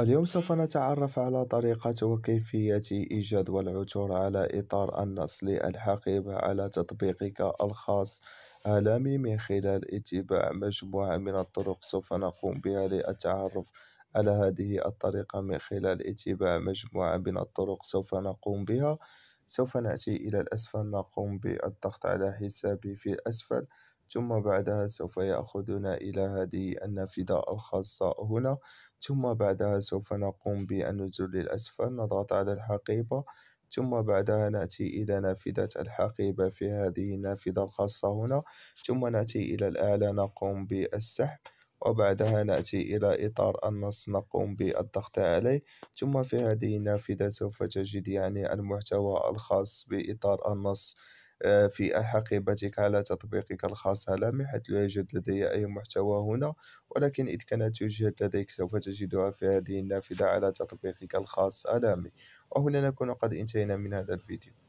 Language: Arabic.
اليوم سوف نتعرف على طريقة وكيفية إيجاد والعثور على إطار النص للحقيبة على تطبيقك الخاص عالمي من خلال اتباع مجموعة من الطرق سوف نقوم بها للتعرف على هذه الطريقة من خلال اتباع مجموعة من الطرق سوف نقوم بها سوف نأتي إلى الأسفل نقوم بالضغط على حسابي في الأسفل ثم بعدها سوف يأخذنا إلى هذه النافذة الخاصة هنا ثم بعدها سوف نقوم بالنزول للأسفل نضغط على الحقيبة ثم بعدها نأتي إلى نافذة الحقيبة في هذه النافذة الخاصة هنا ثم نأتي إلى الأعلى نقوم بالسحب وبعدها نأتي إلى إطار النص نقوم بالضغط عليه ثم في هذه النافذة سوف تجد يعني المحتوى الخاص بإطار النص آه، في حقيبتك على تطبيقك الخاص على حيث لا يوجد لدي أي محتوى هنا ولكن إذ كانت توجد لديك سوف تجدها في هذه النافذة على تطبيقك الخاص هالاما وهنا نكون قد انتهينا من هذا الفيديو